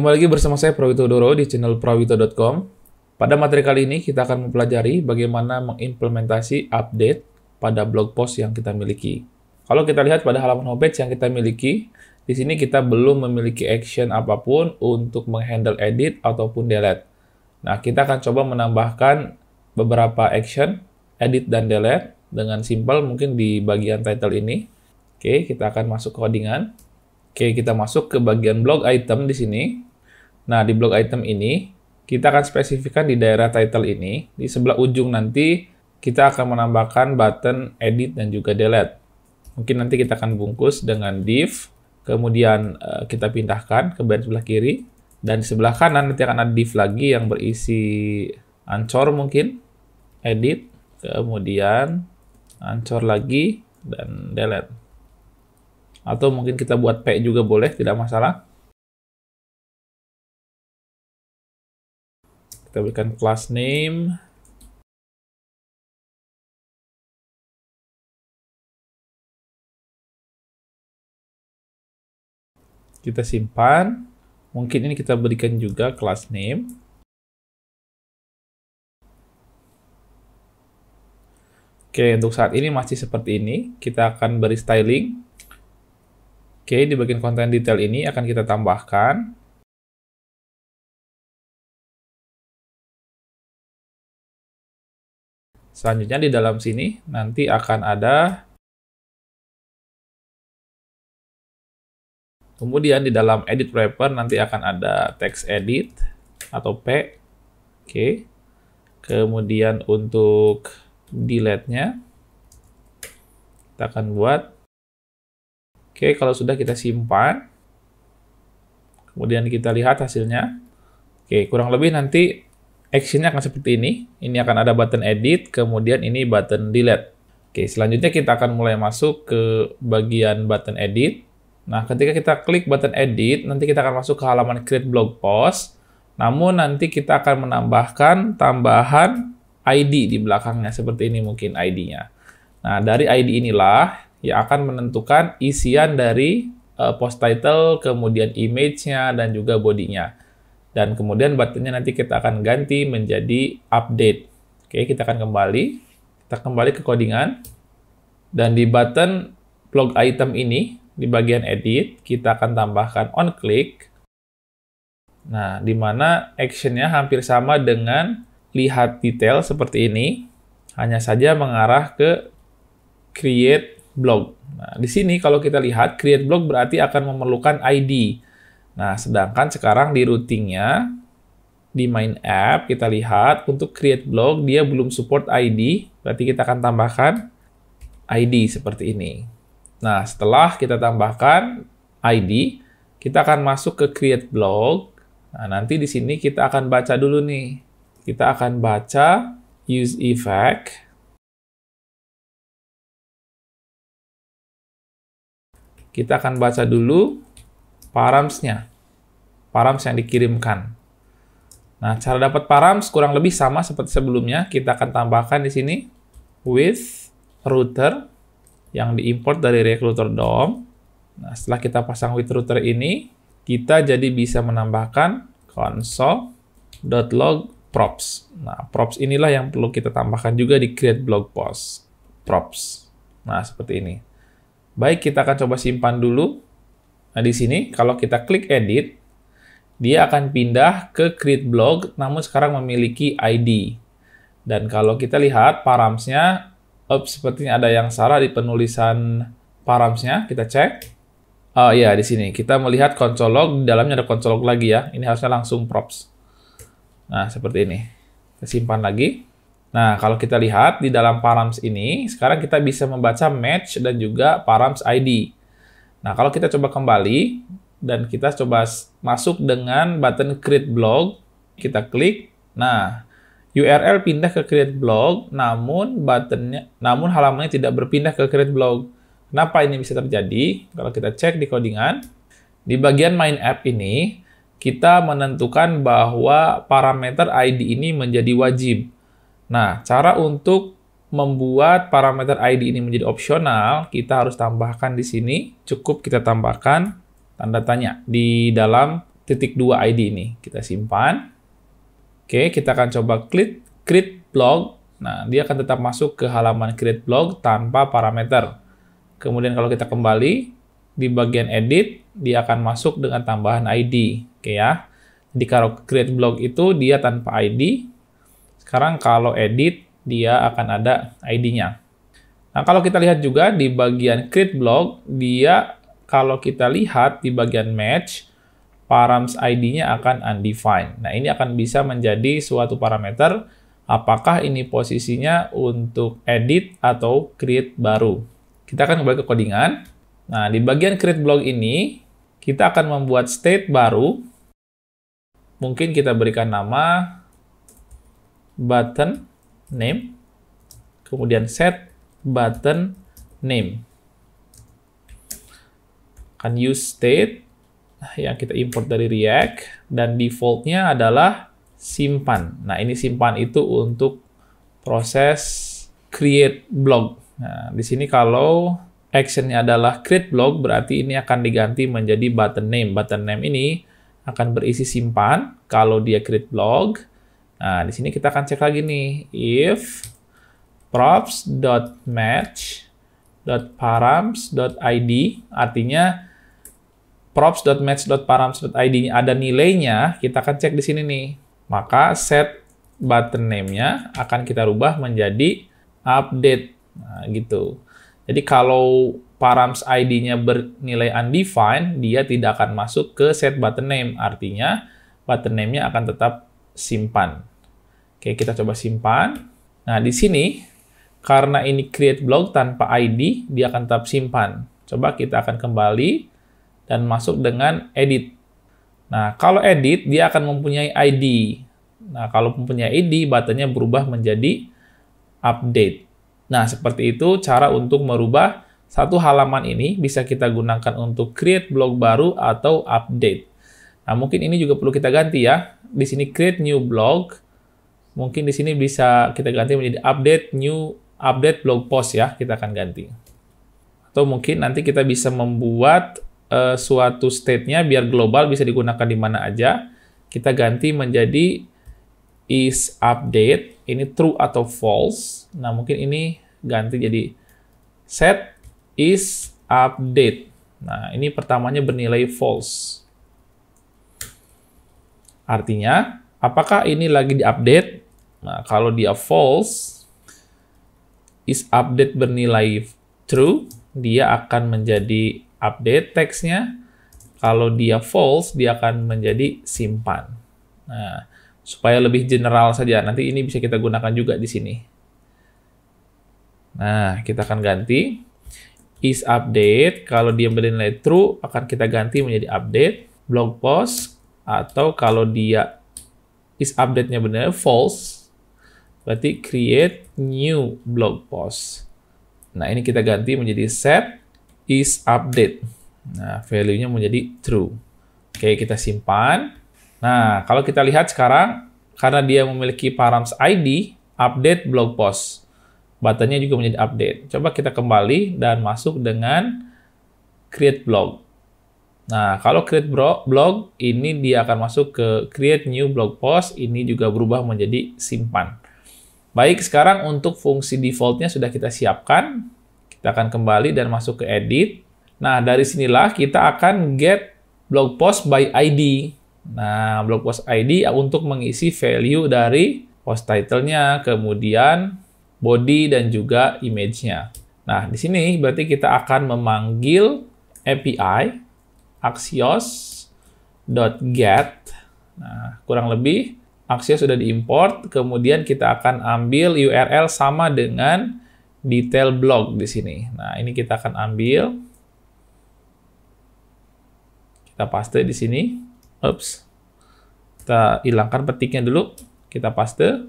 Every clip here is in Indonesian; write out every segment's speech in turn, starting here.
Kembali lagi bersama saya Prawito Doro di channel prawito.com. Pada materi kali ini kita akan mempelajari bagaimana mengimplementasi update pada blog post yang kita miliki. Kalau kita lihat pada halaman homepage yang kita miliki, di sini kita belum memiliki action apapun untuk menghandle edit ataupun delete. Nah, kita akan coba menambahkan beberapa action, edit dan delete dengan simple mungkin di bagian title ini. Oke, kita akan masuk ke codingan. Oke, kita masuk ke bagian blog item di sini. Nah, di blog item ini, kita akan spesifikkan di daerah title ini. Di sebelah ujung nanti, kita akan menambahkan button edit dan juga delete. Mungkin nanti kita akan bungkus dengan div, kemudian eh, kita pindahkan ke bagian sebelah kiri, dan di sebelah kanan nanti akan ada div lagi yang berisi ancor mungkin, edit, kemudian ancor lagi, dan delete. Atau mungkin kita buat P juga boleh, tidak masalah. Kita berikan class name. Kita simpan. Mungkin ini kita berikan juga class name. Oke, untuk saat ini masih seperti ini. Kita akan beri styling. Oke, di bagian konten detail ini akan kita tambahkan Selanjutnya di dalam sini nanti akan ada Kemudian di dalam edit wrapper nanti akan ada text edit atau P. Oke. Kemudian untuk delete-nya kita akan buat Oke, kalau sudah kita simpan. Kemudian kita lihat hasilnya. Oke, kurang lebih nanti actionnya akan seperti ini. Ini akan ada button edit, kemudian ini button delete. Oke, selanjutnya kita akan mulai masuk ke bagian button edit. Nah, ketika kita klik button edit, nanti kita akan masuk ke halaman create blog post. Namun nanti kita akan menambahkan tambahan ID di belakangnya, seperti ini mungkin ID-nya. Nah, dari ID inilah yang akan menentukan isian dari eh, post title, kemudian image-nya, dan juga body-nya dan kemudian buttonnya nanti kita akan ganti menjadi update. Oke, kita akan kembali. Kita kembali ke codingan. Dan di button blog item ini, di bagian edit, kita akan tambahkan on click. Nah, di mana actionnya hampir sama dengan lihat detail seperti ini, hanya saja mengarah ke create blog. Nah, di sini kalau kita lihat, create blog berarti akan memerlukan ID. Nah, sedangkan sekarang di routingnya, di main app, kita lihat untuk create blog, dia belum support ID, berarti kita akan tambahkan ID seperti ini. Nah, setelah kita tambahkan ID, kita akan masuk ke create blog. Nah, nanti di sini kita akan baca dulu nih. Kita akan baca use effect. Kita akan baca dulu paramsnya. Params yang dikirimkan. Nah, cara dapat params kurang lebih sama seperti sebelumnya. Kita akan tambahkan di sini with router yang diimport dari recruiter DOM. Nah, setelah kita pasang with router ini, kita jadi bisa menambahkan console.log props. Nah, props inilah yang perlu kita tambahkan juga di create blog post props. Nah, seperti ini. Baik, kita akan coba simpan dulu Nah, di sini kalau kita klik edit, dia akan pindah ke create blog namun sekarang memiliki ID. Dan kalau kita lihat paramsnya, up sepertinya ada yang salah di penulisan paramsnya. Kita cek. Oh uh, ya, di sini kita melihat console log, di dalamnya ada console log lagi ya. Ini harusnya langsung props. Nah, seperti ini. Kita simpan lagi. Nah, kalau kita lihat di dalam params ini, sekarang kita bisa membaca match dan juga params ID. Nah, kalau kita coba kembali dan kita coba masuk dengan button create blog, kita klik. Nah, URL pindah ke create blog, namun buttonnya, namun halamannya tidak berpindah ke create blog. Kenapa ini bisa terjadi? Kalau kita cek di codingan, di bagian main app ini, kita menentukan bahwa parameter ID ini menjadi wajib. Nah, cara untuk membuat parameter ID ini menjadi opsional, kita harus tambahkan di sini, cukup kita tambahkan tanda tanya di dalam titik 2 ID ini. Kita simpan. Oke, kita akan coba klik create blog. Nah, dia akan tetap masuk ke halaman create blog tanpa parameter. Kemudian kalau kita kembali, di bagian edit, dia akan masuk dengan tambahan ID. Oke ya. Jadi kalau create blog itu dia tanpa ID. Sekarang kalau edit, dia akan ada ID-nya. Nah, kalau kita lihat juga di bagian create blog, dia kalau kita lihat di bagian match, params ID-nya akan undefined. Nah, ini akan bisa menjadi suatu parameter apakah ini posisinya untuk edit atau create baru. Kita akan kembali ke codingan. Nah, di bagian create blog ini, kita akan membuat state baru. Mungkin kita berikan nama button name, kemudian set button name. Akan use state yang kita import dari React dan defaultnya adalah simpan. Nah ini simpan itu untuk proses create blog. Nah di sini kalau actionnya adalah create blog berarti ini akan diganti menjadi button name. Button name ini akan berisi simpan kalau dia create blog Nah, di sini kita akan cek lagi nih if props.match.params.id artinya props.match.params.id ada nilainya, kita akan cek di sini nih. Maka set button name-nya akan kita rubah menjadi update. Nah, gitu. Jadi kalau params ID-nya bernilai undefined, dia tidak akan masuk ke set button name. Artinya button name-nya akan tetap simpan. Oke, kita coba simpan. Nah, di sini, karena ini create blog tanpa ID, dia akan tetap simpan. Coba kita akan kembali dan masuk dengan edit. Nah, kalau edit, dia akan mempunyai ID. Nah, kalau mempunyai ID, buttonnya berubah menjadi update. Nah, seperti itu cara untuk merubah satu halaman ini bisa kita gunakan untuk create blog baru atau update. Nah, mungkin ini juga perlu kita ganti ya. Di sini create new blog, Mungkin di sini bisa kita ganti menjadi update new update blog post ya, kita akan ganti. Atau mungkin nanti kita bisa membuat uh, suatu state-nya biar global bisa digunakan di mana aja. Kita ganti menjadi is update, ini true atau false. Nah, mungkin ini ganti jadi set is update. Nah, ini pertamanya bernilai false. Artinya, apakah ini lagi diupdate Nah, kalau dia false, is update bernilai true, dia akan menjadi update teksnya. Kalau dia false, dia akan menjadi simpan. Nah, supaya lebih general saja, nanti ini bisa kita gunakan juga di sini. Nah, kita akan ganti is update. Kalau dia bernilai true, akan kita ganti menjadi update blog post. Atau kalau dia is update-nya benar false, berarti create new blog post. Nah, ini kita ganti menjadi set is update. Nah, value-nya menjadi true. Oke, kita simpan. Nah, kalau kita lihat sekarang, karena dia memiliki params ID, update blog post. Buttonnya juga menjadi update. Coba kita kembali dan masuk dengan create blog. Nah, kalau create blog, ini dia akan masuk ke create new blog post, ini juga berubah menjadi simpan. Baik, sekarang untuk fungsi defaultnya sudah kita siapkan. Kita akan kembali dan masuk ke edit. Nah, dari sinilah kita akan get blog post by ID. Nah, blog post ID untuk mengisi value dari post title-nya, kemudian body dan juga image-nya. Nah, di sini berarti kita akan memanggil API axios.get. Nah, kurang lebih Aksinya sudah diimport, kemudian kita akan ambil URL sama dengan detail blog di sini. Nah, ini kita akan ambil. Kita paste di sini. Ups, Kita hilangkan petiknya dulu. Kita paste.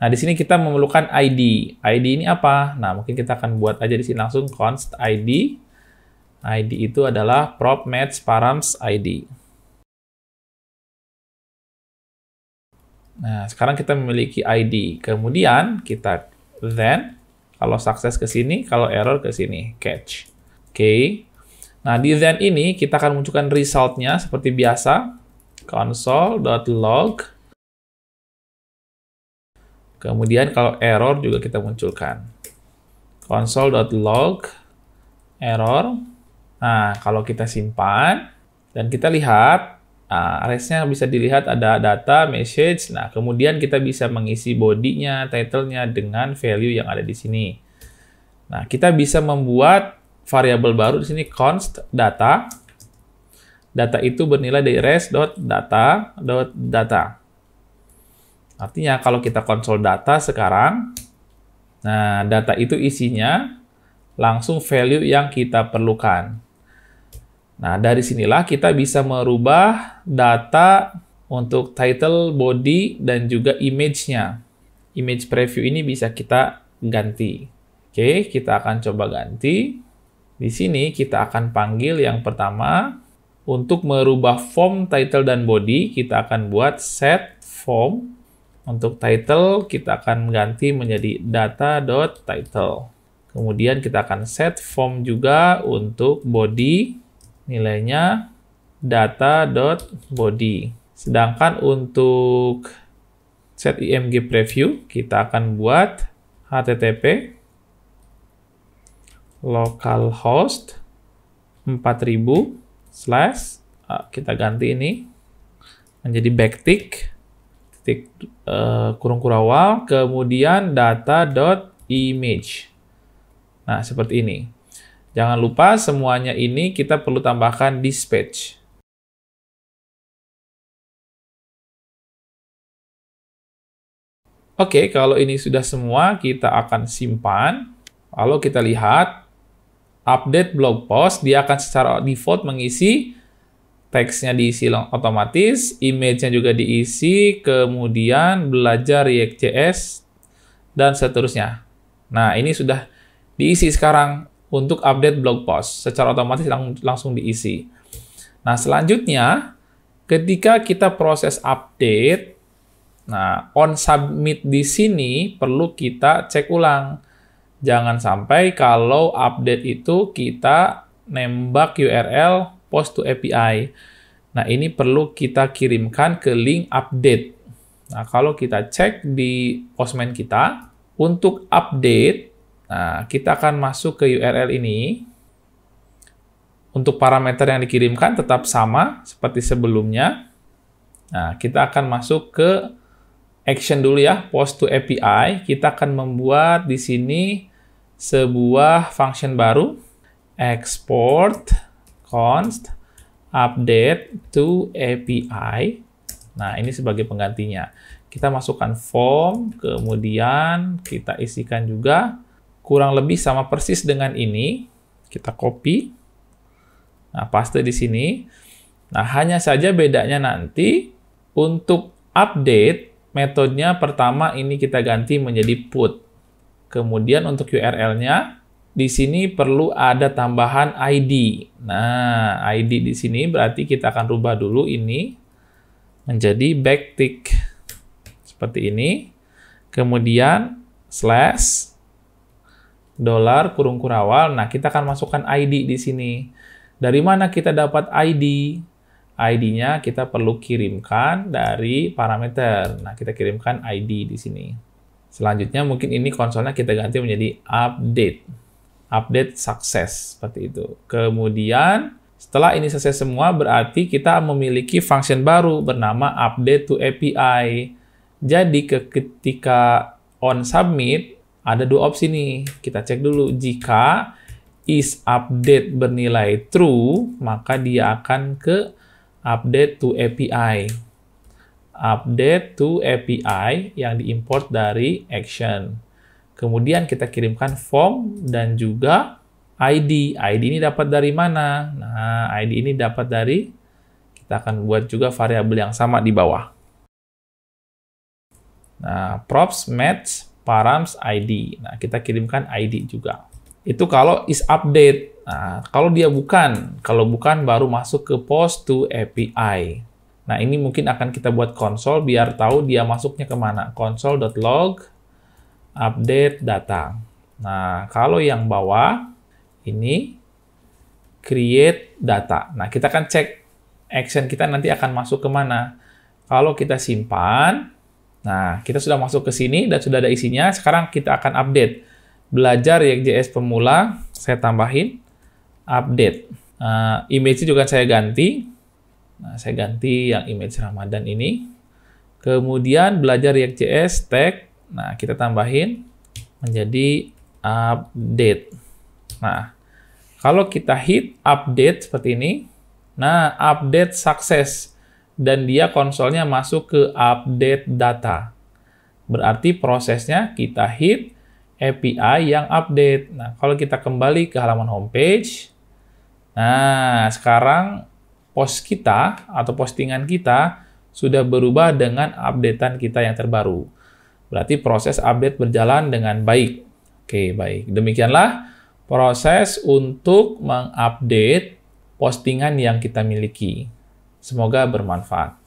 Nah, di sini kita memerlukan ID. ID ini apa? Nah, mungkin kita akan buat aja di sini langsung const ID. ID itu adalah prop match params ID. Nah, sekarang kita memiliki ID. Kemudian kita then, kalau sukses ke sini, kalau error ke sini, catch. Oke. Okay. Nah, di then ini kita akan munculkan resultnya seperti biasa. console.log. Kemudian kalau error juga kita munculkan. console.log error. Nah, kalau kita simpan dan kita lihat Nah, bisa dilihat ada data, message. Nah, kemudian kita bisa mengisi bodinya, titlenya title-nya dengan value yang ada di sini. Nah, kita bisa membuat variabel baru di sini const data. Data itu bernilai dari res.data.data. Artinya kalau kita konsol data sekarang, nah data itu isinya langsung value yang kita perlukan. Nah, dari sinilah kita bisa merubah data untuk title, body, dan juga image-nya. Image preview ini bisa kita ganti. Oke, kita akan coba ganti. Di sini kita akan panggil yang pertama untuk merubah form title dan body, kita akan buat set form. Untuk title kita akan ganti menjadi data.title. Kemudian kita akan set form juga untuk body nilainya data dot data.body. Sedangkan untuk set img preview kita akan buat http localhost 4000 slash ah, kita ganti ini menjadi backtick titik uh, kurung kurawal kemudian data dot image nah seperti ini Jangan lupa semuanya ini kita perlu tambahkan dispatch. Oke, kalau ini sudah semua, kita akan simpan. Lalu kita lihat, update blog post, dia akan secara default mengisi teksnya diisi otomatis, image-nya juga diisi, kemudian belajar React.js, dan seterusnya. Nah, ini sudah diisi sekarang untuk update blog post. Secara otomatis lang langsung diisi. Nah, selanjutnya ketika kita proses update, nah on submit di sini perlu kita cek ulang. Jangan sampai kalau update itu kita nembak URL post to API. Nah, ini perlu kita kirimkan ke link update. Nah, kalau kita cek di postman kita, untuk update Nah, kita akan masuk ke URL ini. Untuk parameter yang dikirimkan tetap sama seperti sebelumnya. Nah, kita akan masuk ke action dulu ya, post to API. Kita akan membuat di sini sebuah function baru, export const update to API. Nah, ini sebagai penggantinya. Kita masukkan form, kemudian kita isikan juga kurang lebih sama persis dengan ini. Kita copy. Nah, paste di sini. Nah, hanya saja bedanya nanti untuk update, metodenya pertama ini kita ganti menjadi put. Kemudian untuk URL-nya, di sini perlu ada tambahan ID. Nah, ID di sini berarti kita akan rubah dulu ini menjadi backtick. Seperti ini. Kemudian slash dolar kurung kurawal. Nah, kita akan masukkan ID di sini. Dari mana kita dapat ID? ID-nya kita perlu kirimkan dari parameter. Nah, kita kirimkan ID di sini. Selanjutnya mungkin ini konsolnya kita ganti menjadi update. Update sukses seperti itu. Kemudian setelah ini selesai semua berarti kita memiliki function baru bernama update to API. Jadi ketika on submit ada dua opsi nih, kita cek dulu. Jika is update bernilai true, maka dia akan ke update to API. Update to API yang diimport dari action. Kemudian kita kirimkan form dan juga ID. ID ini dapat dari mana? Nah, ID ini dapat dari kita akan buat juga variabel yang sama di bawah. Nah, props match params ID. Nah, kita kirimkan ID juga. Itu kalau is update. Nah, kalau dia bukan, kalau bukan baru masuk ke post to API. Nah, ini mungkin akan kita buat console biar tahu dia masuknya kemana. Console.log update data. Nah, kalau yang bawah ini create data. Nah, kita akan cek action kita nanti akan masuk kemana. Kalau kita simpan, Nah, kita sudah masuk ke sini dan sudah ada isinya. Sekarang kita akan update. Belajar React.js pemula, saya tambahin update. Uh, eh, image juga saya ganti. Nah, saya ganti yang image Ramadan ini. Kemudian belajar React.js tag. Nah, kita tambahin menjadi update. Nah, kalau kita hit update seperti ini, nah update sukses dan dia konsolnya masuk ke update data. Berarti prosesnya kita hit API yang update. Nah, kalau kita kembali ke halaman homepage, nah sekarang post kita atau postingan kita sudah berubah dengan updatean kita yang terbaru. Berarti proses update berjalan dengan baik. Oke, baik. Demikianlah proses untuk mengupdate postingan yang kita miliki. Semoga bermanfaat.